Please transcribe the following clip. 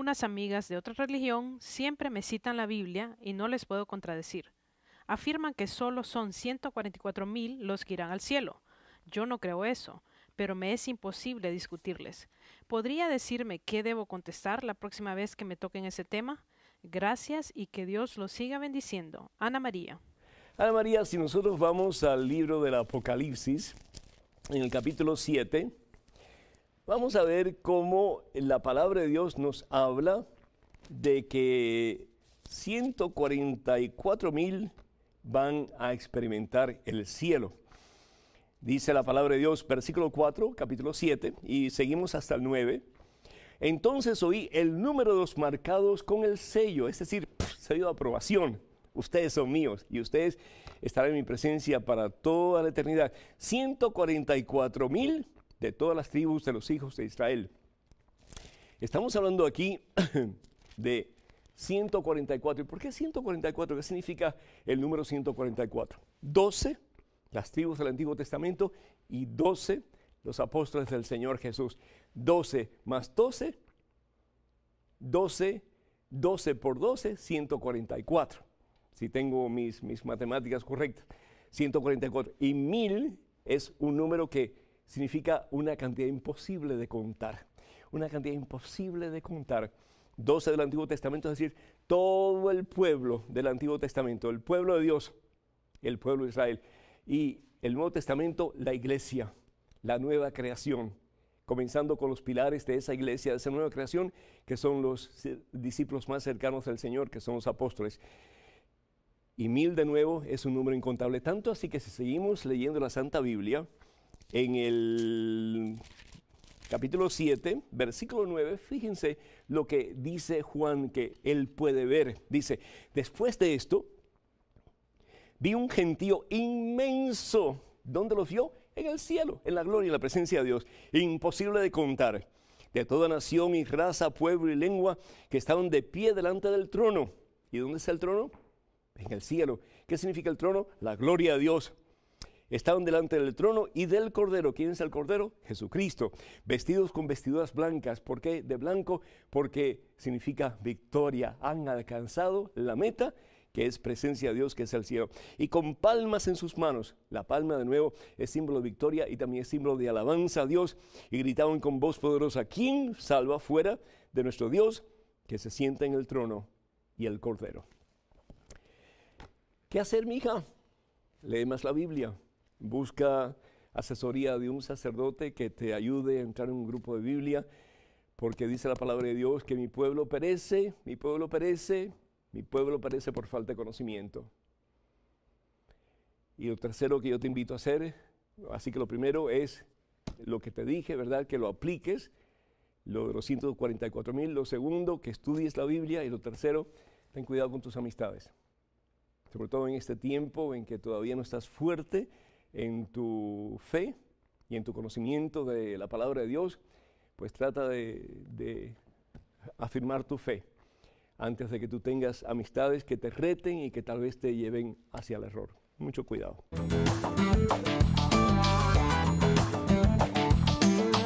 Unas amigas de otra religión siempre me citan la Biblia y no les puedo contradecir. Afirman que solo son 144.000 los que irán al cielo. Yo no creo eso, pero me es imposible discutirles. ¿Podría decirme qué debo contestar la próxima vez que me toquen ese tema? Gracias y que Dios los siga bendiciendo. Ana María. Ana María, si nosotros vamos al libro del Apocalipsis, en el capítulo 7, Vamos a ver cómo la palabra de Dios nos habla de que 144 mil van a experimentar el cielo. Dice la palabra de Dios, versículo 4, capítulo 7, y seguimos hasta el 9. Entonces oí el número de los marcados con el sello, es decir, sello de aprobación. Ustedes son míos y ustedes estarán en mi presencia para toda la eternidad. 144 mil de todas las tribus de los hijos de Israel. Estamos hablando aquí de 144. ¿Y por qué 144? ¿Qué significa el número 144? 12, las tribus del Antiguo Testamento, y 12, los apóstoles del Señor Jesús. 12 más 12, 12, 12 por 12, 144. Si tengo mis, mis matemáticas correctas, 144. Y 1000 es un número que significa una cantidad imposible de contar, una cantidad imposible de contar. 12 del Antiguo Testamento, es decir, todo el pueblo del Antiguo Testamento, el pueblo de Dios, el pueblo de Israel, y el Nuevo Testamento, la iglesia, la nueva creación, comenzando con los pilares de esa iglesia, de esa nueva creación, que son los discípulos más cercanos al Señor, que son los apóstoles. Y mil de nuevo es un número incontable, tanto así que si seguimos leyendo la Santa Biblia, en el capítulo 7, versículo 9, fíjense lo que dice Juan que él puede ver. Dice, después de esto, vi un gentío inmenso. ¿Dónde los vio? En el cielo, en la gloria y la presencia de Dios. Imposible de contar. De toda nación y raza, pueblo y lengua que estaban de pie delante del trono. ¿Y dónde está el trono? En el cielo. ¿Qué significa el trono? La gloria de Dios estaban delante del trono y del Cordero. ¿Quién es el Cordero? Jesucristo. Vestidos con vestiduras blancas. ¿Por qué de blanco? Porque significa victoria. Han alcanzado la meta que es presencia de Dios, que es el cielo. Y con palmas en sus manos, la palma de nuevo es símbolo de victoria y también es símbolo de alabanza a Dios. Y gritaban con voz poderosa, ¿quién salva fuera de nuestro Dios que se sienta en el trono y el cordero? ¿Qué hacer, mi hija? Lee más la Biblia. Busca asesoría de un sacerdote que te ayude a entrar en un grupo de Biblia, porque dice la palabra de Dios que mi pueblo perece, mi pueblo perece, mi pueblo perece por falta de conocimiento. Y lo tercero que yo te invito a hacer, así que lo primero es lo que te dije, ¿verdad? Que lo apliques, los 144 mil. Lo segundo, que estudies la Biblia. Y lo tercero, ten cuidado con tus amistades. Sobre todo en este tiempo en que todavía no estás fuerte, en tu fe y en tu conocimiento de la palabra de Dios, pues trata de, afirmar tu fe antes de que tú tengas amistades que te reten y que tal vez te lleven hacia el error. Mucho cuidado.